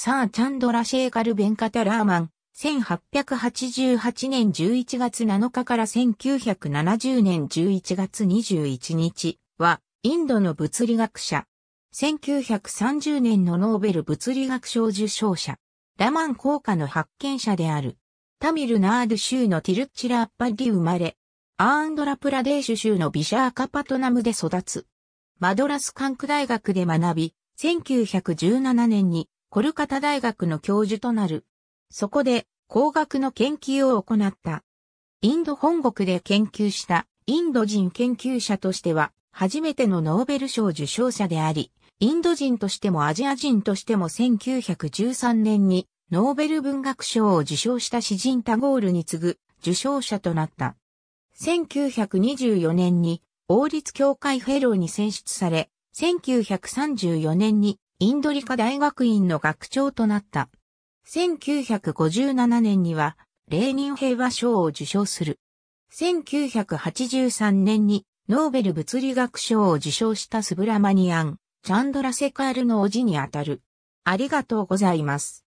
サー・チャンドラ・シェーガル・ベンカタ・ラーマン、1888年11月7日から1970年11月21日は、インドの物理学者。1930年のノーベル物理学賞受賞者。ラマン効果の発見者である。タミルナード州のティルッチラッパリ生まれ。アーンドラプラデーシュ州のビシャーカパトナムで育つ。マドラス管区大学で学び、1917年にコルカタ大学の教授となる。そこで工学の研究を行った。インド本国で研究したインド人研究者としては初めてのノーベル賞受賞者であり、インド人としてもアジア人としても1913年にノーベル文学賞を受賞した詩人タゴールに次ぐ受賞者となった。1924年に王立協会フェローに選出され、1934年にインド理科大学院の学長となった。1957年には、レーニン平和賞を受賞する。1983年に、ノーベル物理学賞を受賞したスブラマニアン、チャンドラセカールのおじにあたる。ありがとうございます。